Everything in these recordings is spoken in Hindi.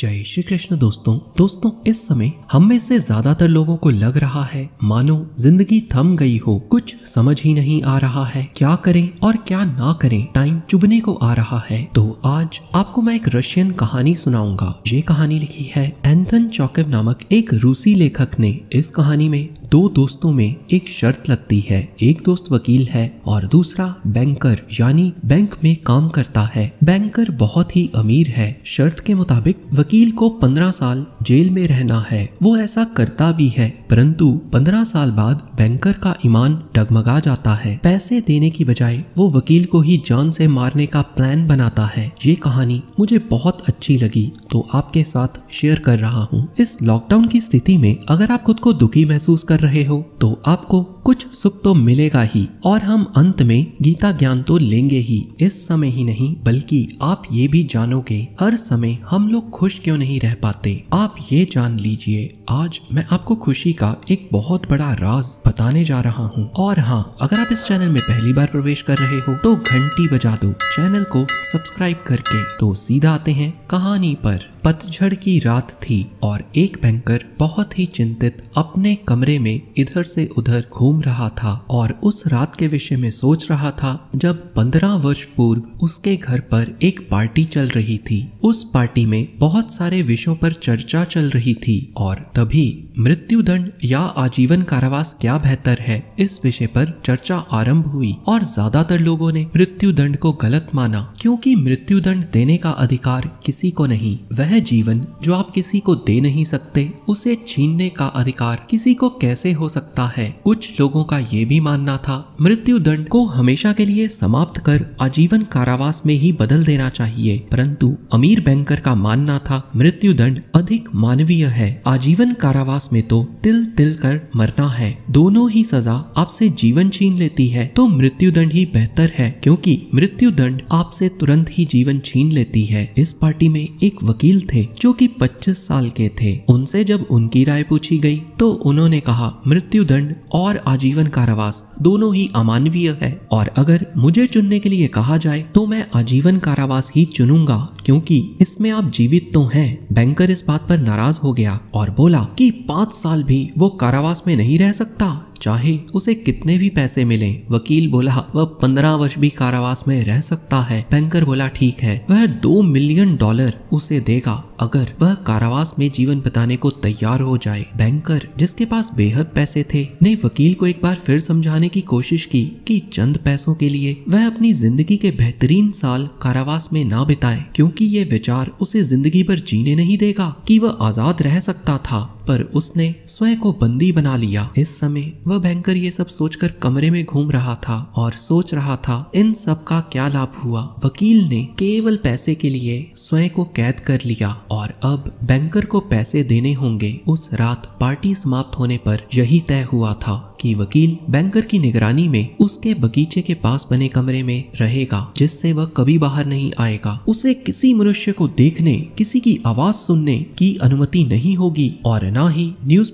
जय श्री कृष्ण दोस्तों दोस्तों इस समय हम में से ज्यादातर लोगों को लग रहा है मानो जिंदगी थम गई हो कुछ समझ ही नहीं आ रहा है क्या करें और क्या ना करें टाइम चुभने को आ रहा है तो आज आपको मैं एक रशियन कहानी सुनाऊंगा ये कहानी लिखी है एंथन चौकेव नामक एक रूसी लेखक ने इस कहानी में दो दोस्तों में एक शर्त लगती है एक दोस्त वकील है और दूसरा बैंकर यानी बैंक में काम करता है बैंकर बहुत ही अमीर है शर्त के मुताबिक वकील को पंद्रह साल जेल में रहना है वो ऐसा करता भी है परंतु पंद्रह साल बाद बैंकर का ईमान डगमगा जाता है पैसे देने की बजाय वो वकील को ही जान से मारने का प्लान बनाता है ये कहानी मुझे बहुत अच्छी लगी तो आपके साथ शेयर कर रहा हूँ इस लॉकडाउन की स्थिति में अगर आप खुद को दुखी महसूस कर रहे हो तो आपको कुछ सुख तो मिलेगा ही और हम अंत में गीता ज्ञान तो लेंगे ही इस समय ही नहीं बल्कि आप ये भी जानोगे हर समय हम लोग खुश क्यों नहीं रह पाते आप आप ये जान लीजिए आज मैं आपको खुशी का एक बहुत बड़ा राज बताने जा रहा हूँ और हाँ अगर आप इस चैनल में पहली बार प्रवेश कर रहे हो तो घंटी बजा दो चैनल को सब्सक्राइब करके तो सीधा आते हैं कहानी पर पतझड़ की रात थी और एक बैंकर बहुत ही चिंतित अपने कमरे में इधर से उधर घूम रहा था और उस रात के विषय में सोच रहा था जब पंद्रह वर्ष पूर्व उसके घर पर एक पार्टी चल रही थी उस पार्टी में बहुत सारे विषयों पर चर्चा चर्चा चल रही थी और तभी मृत्युदंड या आजीवन कारावास क्या बेहतर है इस विषय पर चर्चा आरंभ हुई और ज्यादातर लोगों ने मृत्युदंड को गलत माना क्योंकि मृत्युदंड देने का अधिकार किसी को नहीं वह जीवन जो आप किसी को दे नहीं सकते उसे छीनने का अधिकार किसी को कैसे हो सकता है कुछ लोगों का ये भी मानना था मृत्यु दंड को हमेशा के लिए समाप्त कर आजीवन कारावास में ही बदल देना चाहिए परंतु अमीर बैंकर का मानना था मृत्यु दंड अधिक मानवीय है आजीवन कारावास में तो तिल तिल कर मरना है दोनों ही सजा आपसे जीवन छीन लेती है तो मृत्यु दंड ही बेहतर है क्योंकि दंड आपसे तुरंत ही जीवन छीन लेती है इस पार्टी में एक वकील थे जो कि 25 साल के थे उनसे जब उनकी राय पूछी गई तो उन्होंने कहा मृत्यु दंड और आजीवन कारावास दोनों ही अमानवीय है और अगर मुझे चुनने के लिए कहा जाए तो मैं आजीवन कारावास ही चुनूंगा क्योंकि इसमें आप जीवित तो हैं बैंकर इस बात पर नाराज हो गया और बोला कि पाँच साल भी वो कारावास में नहीं रह सकता चाहे उसे कितने भी पैसे मिले वकील बोला वह पंद्रह वर्ष भी कारावास में रह सकता है बैंकर बोला ठीक है वह दो मिलियन डॉलर उसे देगा अगर वह कारावास में जीवन बताने को तैयार हो जाए बैंकर जिसके पास बेहद पैसे थे ने वकील को एक बार फिर समझाने की कोशिश की कि चंद पैसों के लिए वह अपनी जिंदगी के बेहतरीन साल कारावास में ना बिताए क्योंकि ये विचार उसे जिंदगी भर जीने नहीं देगा कि वह आजाद रह सकता था पर उसने स्वयं को बंदी बना लिया इस समय वह भयंकर ये सब सोचकर कमरे में घूम रहा था और सोच रहा था इन सब का क्या लाभ हुआ वकील ने केवल पैसे के लिए स्वयं को कैद कर लिया और अब बैंकर को पैसे देने होंगे उस रात पार्टी समाप्त होने पर यही तय हुआ था कि वकील बैंकर की निगरानी में उसके बगीचे के पास बने कमरे में रहेगा जिससे वह कभी बाहर नहीं आएगा उसे किसी मनुष्य को देखने किसी की आवाज सुनने की अनुमति नहीं होगी और न ही न्यूज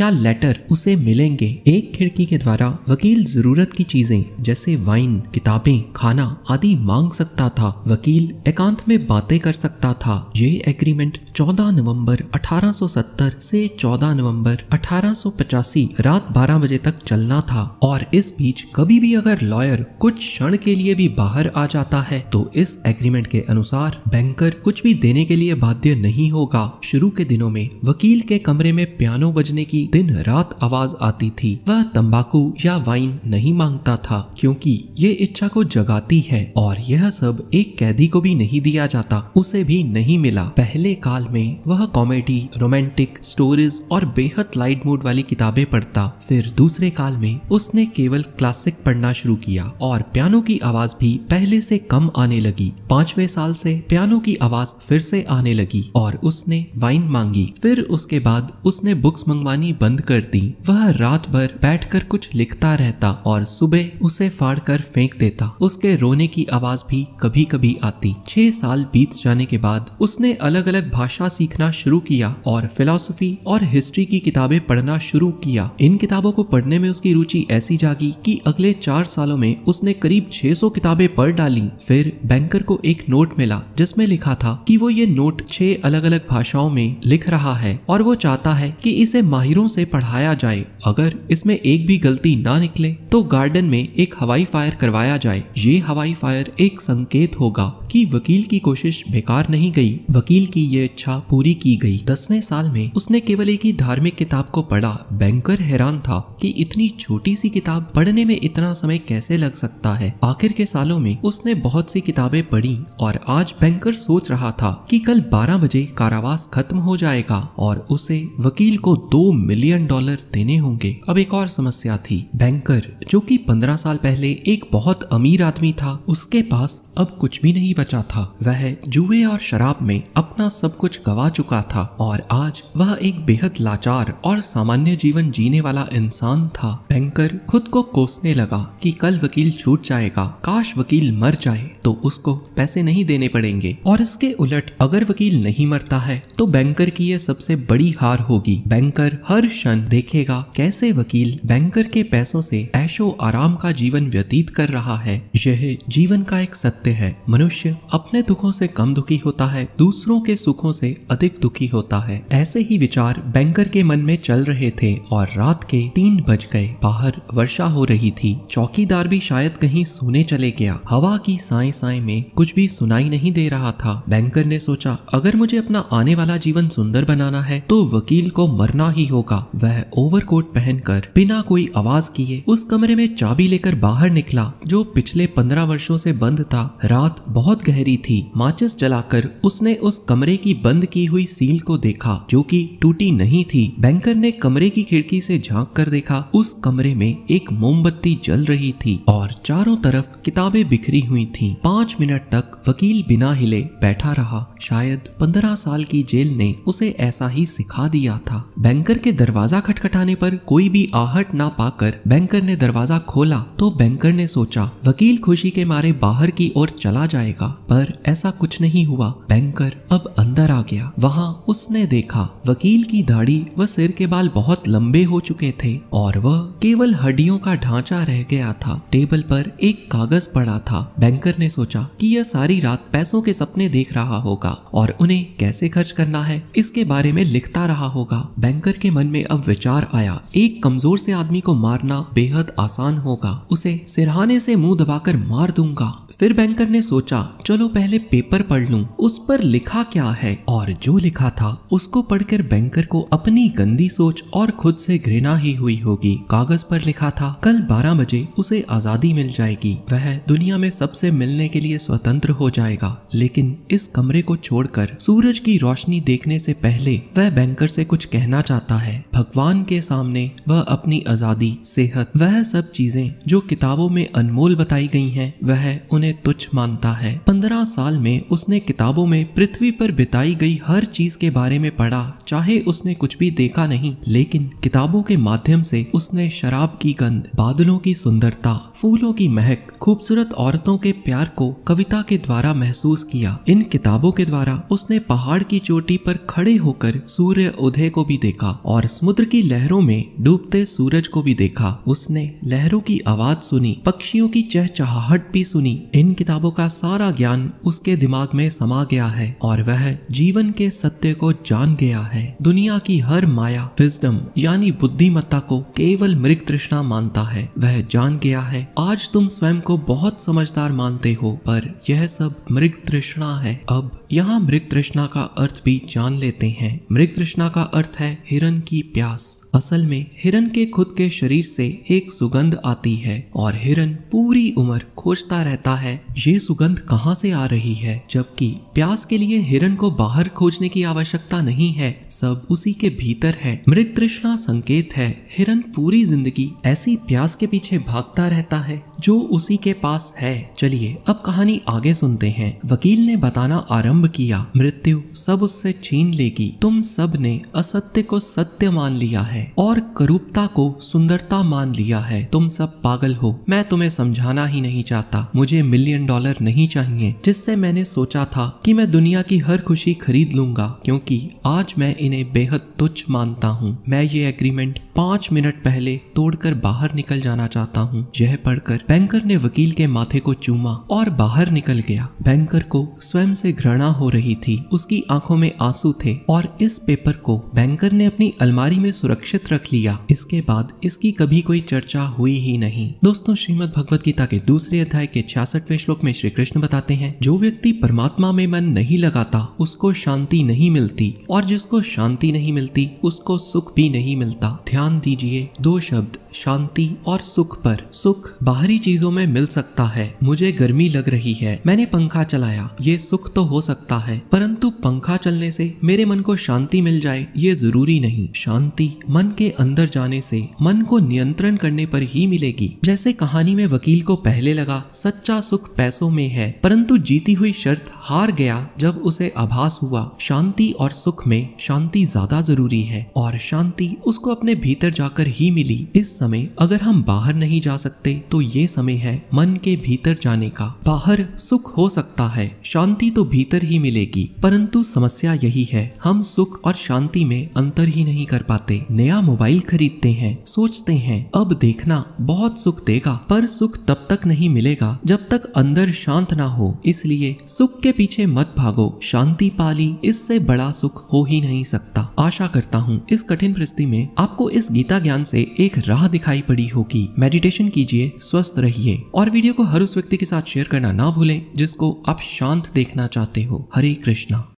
या लेटर उसे मिलेंगे एक खिड़की के द्वारा वकील जरूरत की चीजें जैसे वाइन किताबें खाना आदि मांग सकता था वकील एकांत में बातें कर सकता था ये एग्रीमेंट 14 नवंबर 1870 से 14 नवंबर 1885 रात बारह बजे बजे तक चलना था और इस बीच कभी भी अगर लॉयर कुछ क्षण के लिए भी बाहर आ जाता है तो इस एग्रीमेंट के अनुसार बैंकर कुछ भी देने के लिए बाध्य नहीं होगा शुरू के दिनों में वकील के कमरे में पियानो बजने की दिन रात आवाज आती थी वह तंबाकू या वाइन नहीं मांगता था क्योंकि ये इच्छा को जगाती है और यह सब एक कैदी को भी नहीं दिया जाता उसे भी नहीं मिला पहले काल में वह कॉमेडी रोमांटिक स्टोरीज और बेहद लाइट मूड वाली किताबें पढ़ता फिर दूसरे काल में उसने केवल क्लासिक पढ़ना शुरू किया और पियानो की आवाज भी पहले से कम आने लगी पांचवे साल से पियानो की आवाज फिर से आने लगी और उसने वाइन मांगी फिर उसके बाद उसने बुक्स मंगवानी बंद कर दी वह रात भर बैठ कुछ लिखता रहता और सुबह उसे फाड़ कर फेंक देता उसके रोने की आवाज भी कभी कभी आती छह साल बीत जाने के बाद उसने अलग अलग भाषा सीखना शुरू किया और फिलोसफी और हिस्ट्री की किताबें पढ़ना शुरू किया इन किताबों को पढ़ने में उसकी रुचि ऐसी जागी कि अगले चार सालों में उसने करीब 600 किताबें पढ़ डाली फिर बैंकर को एक नोट मिला जिसमें लिखा था कि वो ये नोट छह अलग अलग भाषाओं में लिख रहा है और वो चाहता है कि इसे माहिरों से पढ़ाया जाए अगर इसमें एक भी गलती ना निकले तो गार्डन में एक हवाई फायर करवाया जाए ये हवाई फायर एक संकेत होगा कि वकील की कोशिश बेकार नहीं गई वकील की ये इच्छा पूरी की गई दसवें साल में उसने केवल एक ही धार्मिक किताब को पढ़ा बैंकर हैरान था कि इतनी छोटी सी किताब पढ़ने में इतना समय कैसे लग सकता है आखिर के सालों में उसने बहुत सी किताबें पढ़ी और आज बैंकर सोच रहा था कि कल 12 बजे कारावास खत्म हो जाएगा और उसे वकील को दो मिलियन डॉलर देने होंगे अब एक और समस्या थी बैंकर जो कि 15 साल पहले एक बहुत अमीर आदमी था उसके पास अब कुछ भी नहीं बचा था वह जुए और शराब में अपना सब कुछ गवा चुका था और आज वह एक बेहद लाचार और सामान्य जीवन जीने वाला इंसान परेशान था बैंकर खुद को कोसने लगा कि कल वकील छूट जाएगा काश वकील मर जाए तो उसको पैसे नहीं देने पड़ेंगे और इसके उलट अगर वकील नहीं मरता है तो बैंकर की यह सबसे बड़ी हार होगी बैंकर हर क्षण देखेगा कैसे वकील बैंकर के पैसों से ऐशो आराम का जीवन व्यतीत कर रहा है यह जीवन का एक सत्य है मनुष्य अपने दुखों से कम दुखी होता है दूसरों के सुखों से अधिक दुखी होता है ऐसे ही विचार बैंकर के मन में चल रहे थे और रात के तीन बज गए बाहर वर्षा हो रही थी चौकीदार भी शायद कहीं सोने चले गया हवा की साए साए में कुछ भी सुनाई नहीं दे रहा था बैंकर ने सोचा अगर मुझे अपना आने वाला जीवन सुंदर बनाना है तो वकील को मरना ही होगा वह ओवरकोट पहनकर बिना कोई आवाज किए उस कमरे में चाबी लेकर बाहर निकला जो पिछले पंद्रह वर्षों से बंद था रात बहुत गहरी थी माचिस जलाकर उसने उस कमरे की बंद की हुई सील को देखा जो कि टूटी नहीं थी बैंकर ने कमरे की खिड़की से झांक कर देखा देखा उस कमरे में एक मोमबत्ती जल रही थी और चारों तरफ किताबें बिखरी हुई थीं। पाँच मिनट तक वकील बिना हिले बैठा रहा शायद पंद्रह साल की जेल ने उसे ऐसा ही सिखा दिया था बैंकर के दरवाजा खटखटाने पर कोई भी आहट ना पाकर बैंकर ने दरवाजा खोला तो बैंकर ने सोचा वकील खुशी के मारे बाहर की ओर चला जाएगा पर ऐसा कुछ नहीं हुआ बैंकर अब अंदर आ गया वहाँ उसने देखा वकील की दाढ़ी व सिर के बाल बहुत लंबे हो चुके थे और वह केवल हड्डियों का ढांचा रह गया था टेबल पर एक कागज पड़ा था बैंकर ने सोचा कि यह सारी रात पैसों के सपने देख रहा होगा और उन्हें कैसे खर्च करना है इसके बारे में लिखता रहा होगा बैंकर के मन में अब विचार आया एक कमजोर से आदमी को मारना बेहद आसान होगा उसे सिरहाने से मुंह दबाकर मार दूंगा फिर बैंकर ने सोचा चलो पहले पेपर पढ़ लूं उस पर लिखा क्या है और जो लिखा था उसको पढ़कर बैंकर को अपनी गंदी सोच और खुद से घृणा ही हुई होगी कागज पर लिखा था कल 12 बजे उसे आजादी मिल जाएगी वह दुनिया में सबसे मिलने के लिए स्वतंत्र हो जाएगा लेकिन इस कमरे को छोड़कर सूरज की रोशनी देखने से पहले वह बैंकर से कुछ कहना चाहता है भगवान के सामने वह अपनी आजादी सेहत वह सब चीजें जो किताबों में अनमोल बताई गई हैं वह उन्हें उन्हें तुच्छ मानता है पंद्रह साल में उसने किताबों में पृथ्वी पर बिताई गई हर चीज के बारे में पढ़ा चाहे उसने कुछ भी देखा नहीं लेकिन किताबों के माध्यम से उसने शराब की गंध बादलों की सुंदरता फूलों की महक खूबसूरत औरतों के प्यार को कविता के द्वारा महसूस किया इन किताबों के द्वारा उसने पहाड़ की चोटी पर खड़े होकर सूर्य उदय को भी देखा और समुद्र की लहरों में डूबते सूरज को भी देखा उसने लहरों की आवाज सुनी पक्षियों की चहचहाहट भी सुनी इन किताबों का सारा ज्ञान उसके दिमाग में समा गया है और वह जीवन के सत्य को जान गया है है दुनिया की हर माया विजडम यानी बुद्धिमत्ता को केवल मृग तृष्णा मानता है वह जान गया है आज तुम स्वयं को बहुत समझदार मानते हो पर यह सब मृग तृष्णा है अब यहाँ मृग तृष्णा का अर्थ भी जान लेते हैं मृग तृष्णा का अर्थ है हिरण की प्यास असल में हिरन के खुद के शरीर से एक सुगंध आती है और हिरन पूरी उम्र खोजता रहता है ये सुगंध कहाँ से आ रही है जबकि प्यास के लिए हिरन को बाहर खोजने की आवश्यकता नहीं है सब उसी के भीतर है मृत तृष्णा संकेत है हिरन पूरी जिंदगी ऐसी प्यास के पीछे भागता रहता है जो उसी के पास है चलिए अब कहानी आगे सुनते हैं वकील ने बताना आरंभ किया मृत्यु सब उससे छीन लेगी तुम सब ने असत्य को सत्य मान लिया है और करूपता को सुंदरता मान लिया है तुम सब पागल हो मैं तुम्हें समझाना ही नहीं चाहता मुझे मिलियन डॉलर नहीं चाहिए जिससे मैंने सोचा था कि मैं दुनिया की हर खुशी खरीद लूंगा क्योंकि आज मैं इन्हें बेहद तुच्छ मानता हूँ मैं ये एग्रीमेंट पाँच मिनट पहले तोड़कर बाहर निकल जाना चाहता हूँ यह पढ़कर बैंकर ने वकील के माथे को चूमा और बाहर निकल गया बैंकर को स्वयं से घृणा हो रही थी उसकी आंखों में आंसू थे और इस पेपर को बैंकर ने अपनी अलमारी में सुरक्षित रख लिया इसके बाद इसकी कभी कोई चर्चा हुई ही नहीं दोस्तों श्रीमद भगवत गीता के दूसरे अध्याय के छियासठवें श्लोक में श्री कृष्ण बताते हैं जो व्यक्ति परमात्मा में मन नहीं लगाता उसको शांति नहीं मिलती और जिसको शांति नहीं मिलती उसको सुख भी नहीं मिलता ध्यान दीजिए दो शब्द शांति और सुख पर सुख बाहरी चीजों में मिल सकता है मुझे गर्मी लग रही है मैंने पंखा चलाया ये सुख तो हो सकता है परंतु पंखा चलने से मेरे मन को शांति मिल जाए ये जरूरी नहीं शांति मन के अंदर जाने से मन को नियंत्रण करने पर ही मिलेगी जैसे कहानी में वकील को पहले लगा सच्चा सुख पैसों में है परंतु जीती हुई शर्त हार गया जब उसे आभास हुआ शांति और सुख में शांति ज्यादा जरूरी है और शांति उसको अपने भीतर जाकर ही मिली इस समय अगर हम बाहर नहीं जा सकते तो ये समय है मन के भीतर जाने का बाहर सुख हो सकता है शांति तो भीतर ही मिलेगी परंतु समस्या यही है हम सुख और शांति में अंतर ही नहीं कर पाते नया मोबाइल खरीदते हैं सोचते हैं अब देखना बहुत सुख देगा पर सुख तब तक नहीं मिलेगा जब तक अंदर शांत ना हो इसलिए सुख के पीछे मत भागो शांति पाली इससे बड़ा सुख हो ही नहीं सकता आशा करता हूँ इस कठिन परिस्थिति में आपको इस गीता ज्ञान से एक राह दिखाई पड़ी होगी मेडिटेशन कीजिए स्वस्थ रहिए और वीडियो को हर उस व्यक्ति के साथ शेयर करना ना भूलें जिसको आप शांत देखना चाहते हो हरे कृष्णा